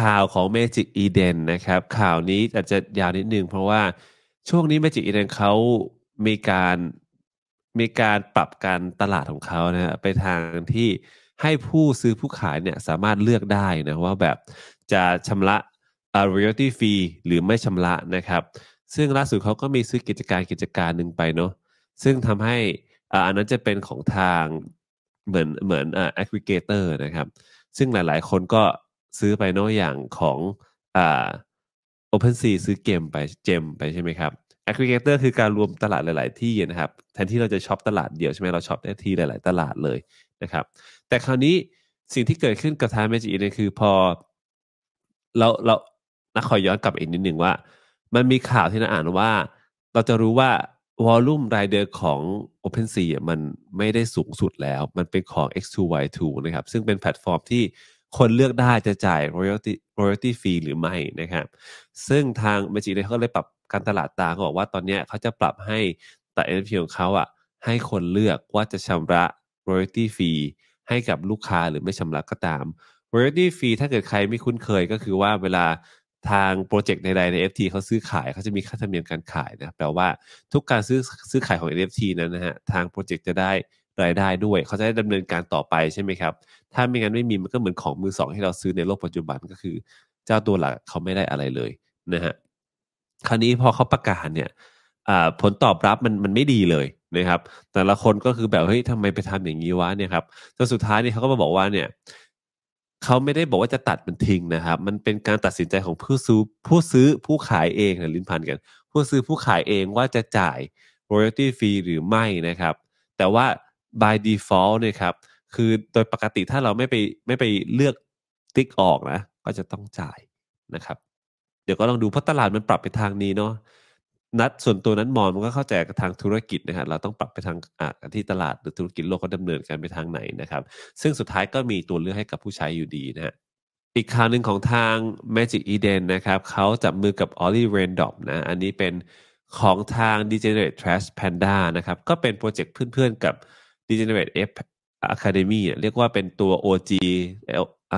ข่าวของ Magic Eden นะครับ ข่าวนี้อาจจะยาวนิดนึงเพราะว่าช่วงนี้ Magic Eden เขา มีการมีการปรับการตลาดของเขานะไปทางที่ให้ผู้ซื้อผู้ขายเนี่ย สามารถเลือกได้นะว่าแบบจะชำระ royalty fee หรือไม่ชำระนะครับ ซึ่งล่าสุดเขาก็มีซื้อกิจการกิจการหนึ่งไปเนาะซึ่งทำให้อันนั้นจะเป็นของทางเหมือนเหมือนอ aggregator นะครับซึ่งหลายๆคนก็ซื้อไปนอกอย่างของอ่า OpenSea ซื้อเกมไปเจมไปใช่ไหมครับ Aggregator คือการรวมตลาดหลายๆที่นะครับ แทนที่เราจะช็อปตลาดเดียวใช่ไหมเราช็อปได้ที่หลายๆ ตลาดเลยนะครับ แต่คราวนี้สิ่งที่เกิดขึ้นกับทางเมจิเนี่ยคือพอ เราเรานกขอย้อนกลับอีกนิดหนึ่งว่า มันมีข่าวที่น่าอ่านว่า เราจะรู้ว่าวอลลุ่มรายเดือนของ OpenSea มันไม่ได้สูงสุดแล้วมันเป็นของ X2Y2 นะครับ ซึ่งเป็นแพลตฟอร์มที่คนเลือกได้จะจ่าย royalty royalty fee หรือไม่ นะครับ ซึ่งทาง m มจิเ l a เขาเลยปรับการตลาดตาเขาบอกว่าตอนนี้เขาจะปรับให้แต่ NFT ของเขาอะ่ะให้คนเลือกว่าจะชำระ royalty fee ให้กับลูกค้าหรือไม่ชำระก็ตาม royalty fee ถ้าเกิดใครไม่คุ้นเคยก็คือว่าเวลาทางโปรเจกต์ใดๆใน n FT เขาซื้อขายเขาจะมีค่าธรรมเนียมการขายนะแปลว่าทุกการซื้อซื้อขายของ NFT นั้นนะฮะทางโปรเจกต์จะได้รายได้ด้วยเขาจะได้ดำเนินการต่อไปใช่ไหมครับ ถ้าไม่งั้นไม่มีมันก็เหมือนของมือสองให้เราซื้อในโลกปัจจุบันก็คือ เจ้าตัวหลักเขาไม่ได้อะไรเลยนะฮะคราวนี้พอเขาประกาศเนี่ยผลตอบรับมันมันไม่ดีเลยนะครับ แต่ละคนก็คือแบบเฮ้ยทำไมไปทำอย่างนี้วะเนี่ยครับจนสุดท้ายนี่เขาก็มาบอกว่าเนี่ยเขาไม่ได้บอกว่าจะตัดมันทิ้งนะครับ มันเป็นการตัดสินใจของผู้ซื้อผู้ซื้อผู้ขายเองนะลิ้นพันกัน ผู้ซื้อผู้ขายเองว่าจะจ่าย royalty fee หรือไม่นะครับ แต่ว่า by default เนี่ยครับ คือโดยปกติถ้าเราไม่ไปไม่ไปเลือกติ๊กออกนะ ก็จะต้องจ่ายนะครับ เดี๋ยวก็ลองดูเพราะตลาดมันปรับไปทางนี้เนาะนัดส่วนตัวนั้นมอนมันก็เข้าใจกับทางธุรกิจนะครับเราต้องปรับไปทางอที่ตลาดหรือธุรกิจโลกเขาดำเนินการไปทางไหนนะครับ ซึ่งสุดท้ายก็มีตัวเลือกให้กับผู้ใช้อยู่ดีนะฮะอีกข่าวหนึ่งของทาง Magic Eden นะครับเขาจับมือกับ o l l i ่ r a n d o l นะ อันนี้เป็นของทาง Degenerate Trash Panda นะครับก็เป็นโปรเจกต์เพื่อนๆกับ Degenerate F Academy เรียกว่าเป็นตัว OG อ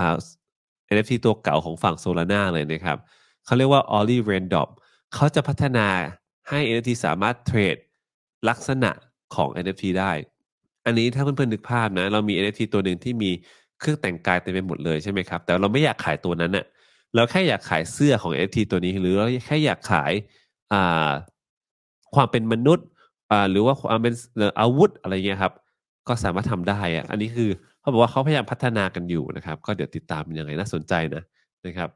NFT ตัวเก่าของฝั่ง Solana เลยนะครับ เขาเรียกว่า Olli Random เขาจะพัฒนาให้ NFT สามารถเทรดลักษณะของ NFT ได้ อันนี้ถ้าเพื่อนๆนึกภาพนะ เรามี NFT ตัวหนึ่งที่มีเครื่องแต่งกายเต็มไปหมดเลยใช่ไหมครับ แต่เราไม่อยากขายตัวนั้นอะเราแค่อยากขายเสื้อของ NFT ตัวนี้หรือเราแค่อยากขาย ความเป็นมนุษย์หรือว่าความเป็นอาวุธอะไรเงี้ยครับก็สามารถทำได้อะอันนี้คือเขาบอกว่าเขาพยายามพัฒนากันอยู่นะครับ ก็เดี๋ยวติดตามยังไงน่าสนใจนะนะครับ